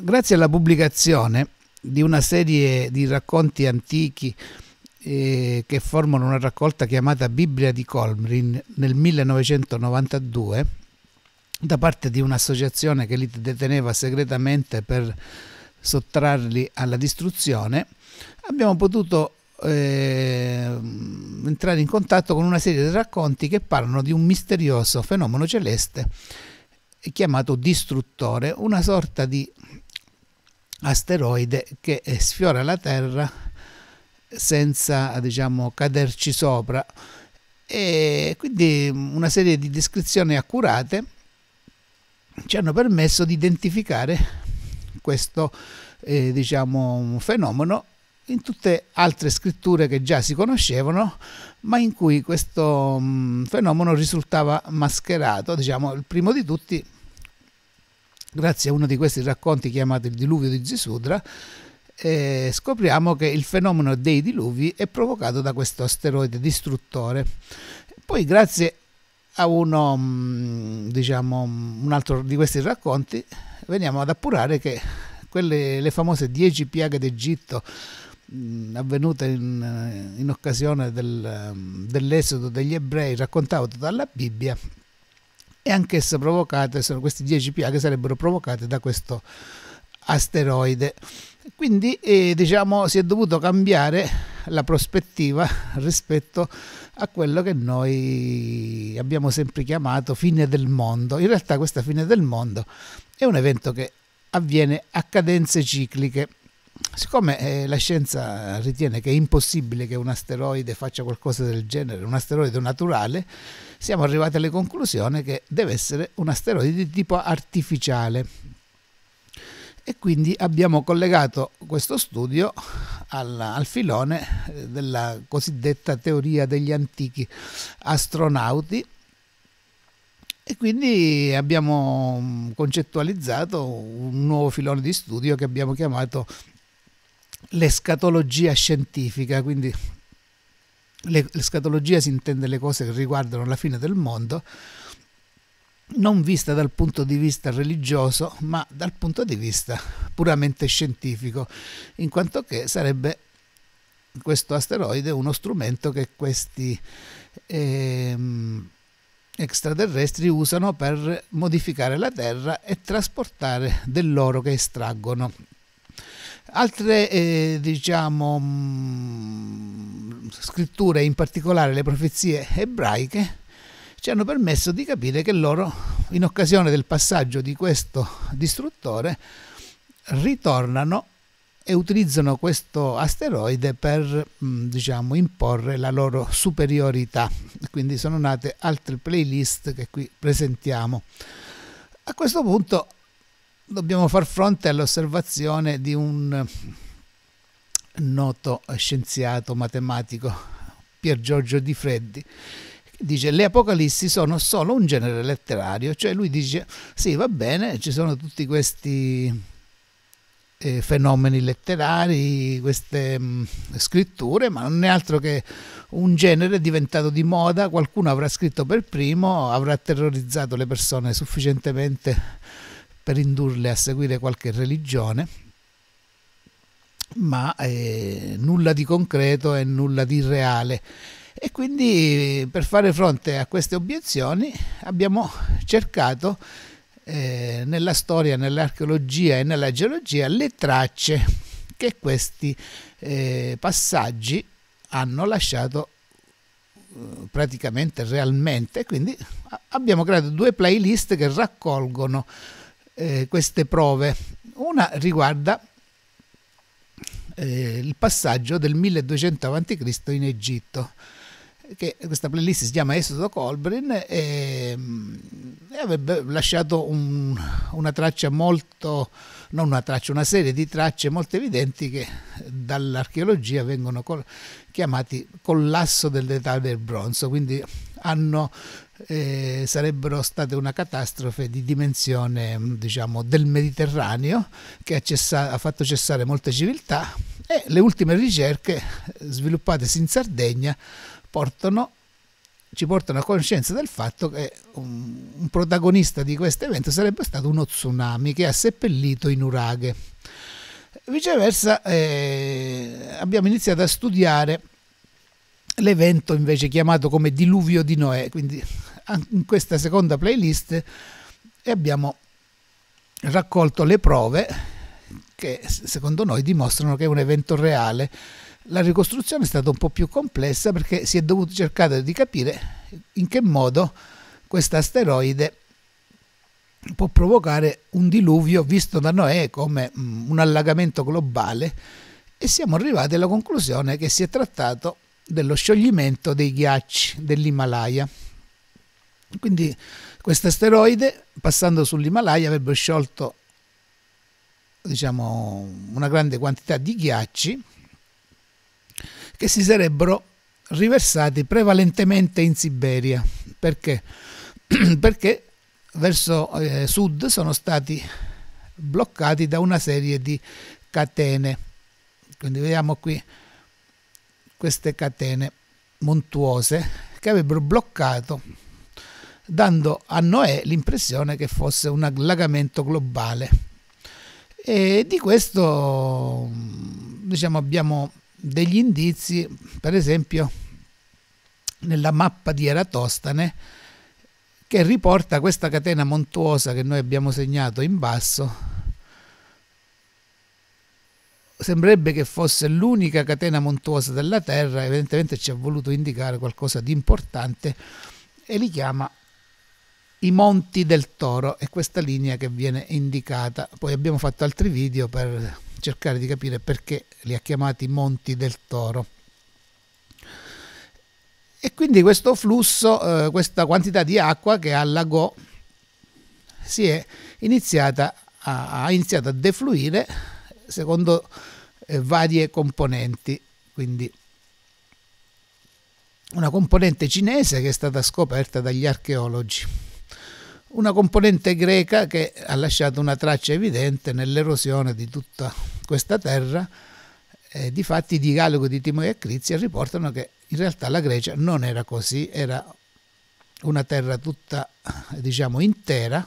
Grazie alla pubblicazione di una serie di racconti antichi eh, che formano una raccolta chiamata Bibbia di Colmrin nel 1992 da parte di un'associazione che li deteneva segretamente per sottrarli alla distruzione, abbiamo potuto eh, entrare in contatto con una serie di racconti che parlano di un misterioso fenomeno celeste chiamato distruttore, una sorta di asteroide che eh, sfiora la Terra senza diciamo, caderci sopra e quindi mm, una serie di descrizioni accurate ci hanno permesso di identificare questo eh, diciamo, fenomeno in tutte altre scritture che già si conoscevano, ma in cui questo mh, mm, fenomeno risultava mascherato, diciamo, il primo di tutti grazie a uno di questi racconti chiamato Il diluvio di Zisudra, eh, scopriamo che il fenomeno dei diluvi è provocato da questo asteroide distruttore. Poi grazie a uno, mm, diciamo, mm, un altro di questi racconti, veniamo ad appurare che quelle, le famose dieci piaghe d'Egitto mm, avvenute in, in occasione del, dell'esodo degli ebrei raccontate dalla Bibbia e anch'esse provocate, sono questi 10 PA che sarebbero provocate da questo asteroide. Quindi eh, diciamo si è dovuto cambiare la prospettiva rispetto a quello che noi abbiamo sempre chiamato fine del mondo. In realtà questa fine del mondo è un evento che avviene a cadenze cicliche siccome eh, la scienza ritiene che è impossibile che un asteroide faccia qualcosa del genere, un asteroide naturale, siamo arrivati alla conclusione che deve essere un asteroide di tipo artificiale. E quindi abbiamo collegato questo studio al, al filone eh, della cosiddetta teoria degli antichi astronauti e quindi abbiamo mm, concettualizzato un nuovo filone di studio che abbiamo chiamato l'escatologia scientifica, quindi l'escatologia si intende le cose che riguardano la fine del mondo, non vista dal punto di vista religioso, ma dal punto di vista puramente scientifico, in quanto che sarebbe questo asteroide uno strumento che questi ehm, extraterrestri usano per modificare la Terra e trasportare dell'oro che estraggono Altre eh, diciamo, mh, mm, scritture, in particolare le profezie ebraiche, ci hanno permesso di capire che loro, in occasione del passaggio di questo distruttore, ritornano e utilizzano questo asteroide per mm, diciamo, imporre la loro superiorità. Quindi sono nate altre playlist che qui presentiamo. A questo punto dobbiamo far fronte all'osservazione di un noto scienziato matematico Pier Giorgio Di Freddi dice le apocalissi sono solo un genere letterario, cioè lui dice sì va bene, ci sono tutti questi eh, fenomeni letterari, queste mh, mm, scritture, ma non è altro che un genere diventato di moda, qualcuno avrà scritto per primo, avrà terrorizzato le persone sufficientemente per indurle a seguire qualche religione, ma eh, nulla di concreto e nulla di reale. E quindi per fare fronte a queste obiezioni abbiamo cercato eh, nella storia, nell'archeologia e nella geologia le tracce che questi eh, passaggi hanno lasciato eh, praticamente realmente quindi abbiamo creato due playlist che raccolgono eh, queste prove. Una riguarda eh, il passaggio del 1200 a.C. in Egitto. Che questa playlist si chiama Esodo Colbrin e, mm, e avrebbe lasciato un, una traccia molto, non una traccia, una serie di tracce molto evidenti che dall'archeologia vengono col, chiamati collasso dell'età del bronzo, quindi hanno eh, sarebbero state una catastrofe di dimensione mm, diciamo, del Mediterraneo che ha, cessa- ha fatto cessare molte civiltà e le ultime ricerche eh, sviluppatesi in Sardegna portano ci portano a conoscenza del fatto che un, protagonista di questo evento sarebbe stato uno tsunami che ha seppellito in uraghe. Viceversa eh, abbiamo iniziato a studiare l'evento invece chiamato come diluvio di Noè, quindi in questa seconda playlist e abbiamo raccolto le prove che secondo noi dimostrano che è un evento reale. La ricostruzione è stata un po' più complessa perché si è dovuto cercare di capire in che modo questo asteroide può provocare un diluvio visto da Noè come mm, un allagamento globale e siamo arrivati alla conclusione che si è trattato dello scioglimento dei ghiacci dell'Himalaya. Quindi questo asteroide, passando sull'Himalaya, avrebbe sciolto diciamo, una grande quantità di ghiacci che si sarebbero riversati prevalentemente in Siberia. Perché? Perché verso eh, sud sono stati bloccati da una serie di catene. Quindi vediamo qui queste catene montuose che avrebbero bloccato dando a Noè l'impressione che fosse un allagamento globale. E di questo diciamo, abbiamo degli indizi, per esempio nella mappa di Eratostane, che riporta questa catena montuosa che noi abbiamo segnato in basso. Sembrerebbe che fosse l'unica catena montuosa della Terra, evidentemente ci ha voluto indicare qualcosa di importante e li chiama i Monti del Toro è questa linea che viene indicata. Poi abbiamo fatto altri video per cercare di capire perché li ha chiamati Monti del Toro. E quindi questo flusso, eh, questa quantità di acqua che a Lago si è iniziata a, ha iniziato a defluire secondo eh, varie componenti. Quindi una componente cinese che è stata scoperta dagli archeologi una componente greca che ha lasciato una traccia evidente nell'erosione di tutta questa terra. Eh, difatti i dialoghi di Timoeo e Crizia riportano che in realtà la Grecia non era così, era una terra tutta diciamo intera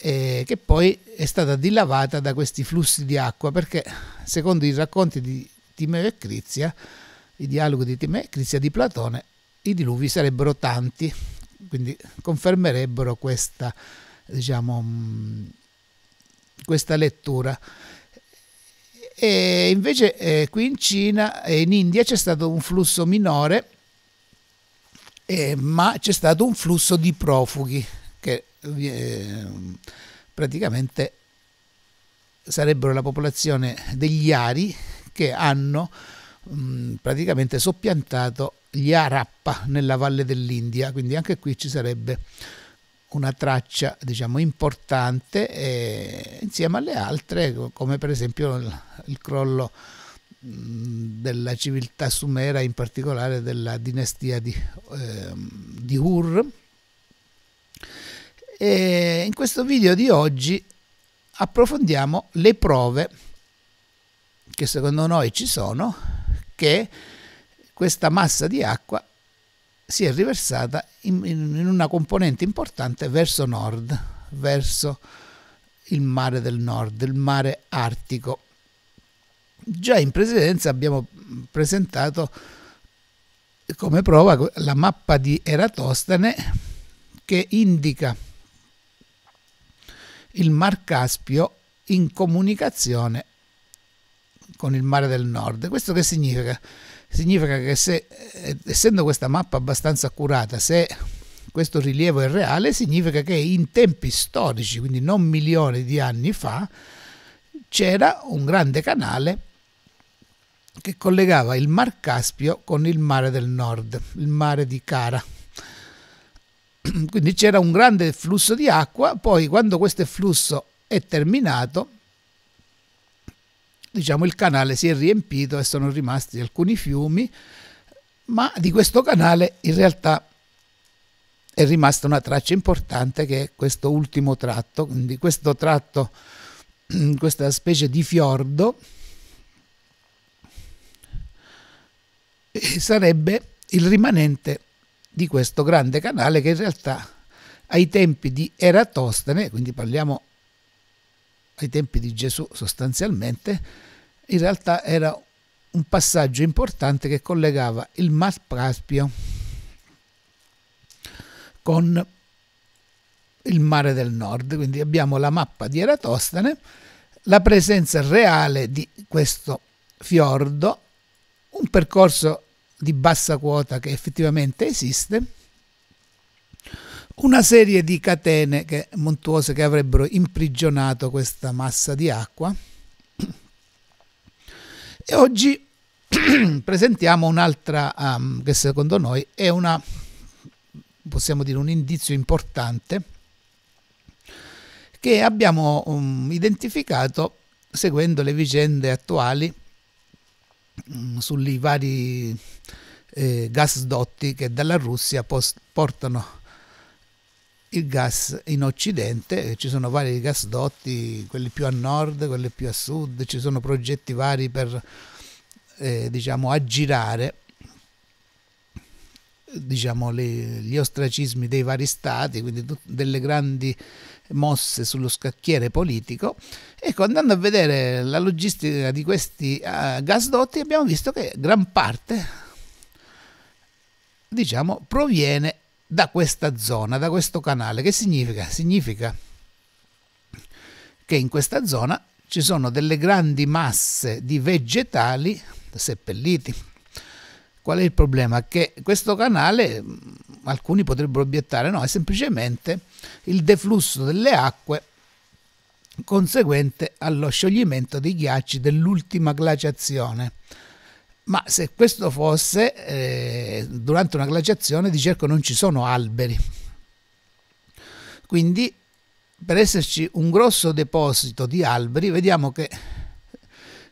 eh, che poi è stata dilavata da questi flussi di acqua perché secondo i racconti di Timeo e Crizia, i dialoghi di Timeo e Crizia di Platone, i diluvi sarebbero tanti quindi confermerebbero questa, diciamo, mm, questa lettura. E invece eh, qui in Cina e in India c'è stato un flusso minore, eh, ma c'è stato un flusso di profughi che eh, praticamente sarebbero la popolazione degli Ari che hanno mh, mm, praticamente soppiantato gli Arappa nella valle dell'India, quindi anche qui ci sarebbe una traccia diciamo, importante eh, insieme alle altre come per esempio il, il crollo mh, della civiltà sumera in particolare della dinastia di, eh, di Hur e in questo video di oggi approfondiamo le prove che secondo noi ci sono che questa massa di acqua si è riversata in, in una componente importante verso nord, verso il mare del nord, il mare artico. Già in precedenza abbiamo presentato come prova la mappa di Eratostene che indica il Mar Caspio in comunicazione con il mare del nord. Questo che significa? significa che se, eh, essendo questa mappa abbastanza accurata, se questo rilievo è reale, significa che in tempi storici, quindi non milioni di anni fa, c'era un grande canale che collegava il Mar Caspio con il mare del nord, il mare di Cara. Quindi c'era un grande flusso di acqua, poi quando questo flusso è terminato, diciamo, il canale si è riempito e sono rimasti alcuni fiumi, ma di questo canale in realtà è rimasta una traccia importante che è questo ultimo tratto, quindi questo tratto, questa specie di fiordo eh, sarebbe il rimanente di questo grande canale che in realtà ai tempi di Eratostene, quindi parliamo ai tempi di Gesù sostanzialmente, in realtà era un passaggio importante che collegava il Mar Caspio con il mare del nord, quindi abbiamo la mappa di Eratostene, la presenza reale di questo fiordo, un percorso di bassa quota che effettivamente esiste, una serie di catene che, montuose che avrebbero imprigionato questa massa di acqua. E oggi presentiamo un'altra um, che secondo noi è una, possiamo dire, un indizio importante che abbiamo um, identificato seguendo le vicende attuali um, mm, sui vari eh, gasdotti che dalla Russia portano il gas in Occidente, eh, ci sono vari gasdotti, quelli più a nord, quelli più a sud, ci sono progetti vari per eh, diciamo, aggirare diciamo, le, gli ostracismi dei vari stati, quindi t- delle grandi mosse sullo scacchiere politico. Ecco, andando a vedere la logistica di questi uh, gasdotti abbiamo visto che gran parte diciamo, proviene da questa zona, da questo canale. Che significa? Significa che in questa zona ci sono delle grandi masse di vegetali seppelliti. Qual è il problema? Che questo canale, mm, alcuni potrebbero obiettare, no, è semplicemente il deflusso delle acque conseguente allo scioglimento dei ghiacci dell'ultima glaciazione. Ma se questo fosse, eh, durante una glaciazione di certo non ci sono alberi. Quindi per esserci un grosso deposito di alberi, vediamo che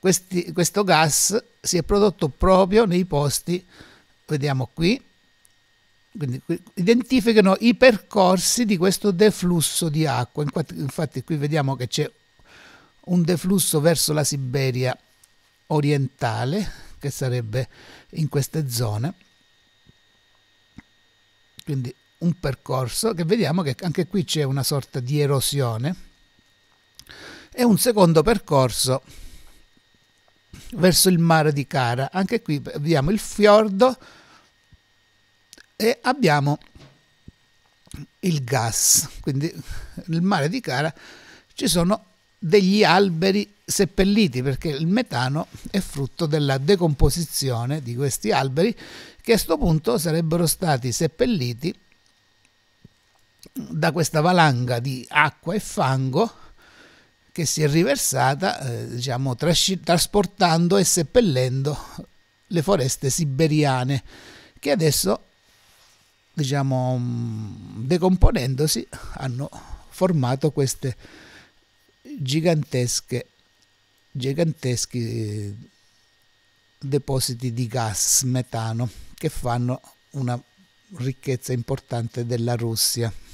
questi, questo gas si è prodotto proprio nei posti, vediamo qui, quindi identificano i percorsi di questo deflusso di acqua. Infatti, infatti qui vediamo che c'è un deflusso verso la Siberia orientale, che sarebbe in queste zone. Quindi un percorso che vediamo che anche qui c'è una sorta di erosione e un secondo percorso verso il mare di Cara. Anche qui abbiamo il fiordo e abbiamo il gas, quindi nel mare di Cara ci sono degli alberi seppelliti perché il metano è frutto della decomposizione di questi alberi che a questo punto sarebbero stati seppelliti da questa valanga di acqua e fango che si è riversata eh, diciamo, trasci- trasportando e seppellendo le foreste siberiane che adesso diciamo, mm, decomponendosi hanno formato queste gigantesche, giganteschi eh, depositi di gas metano che fanno una ricchezza importante della Russia.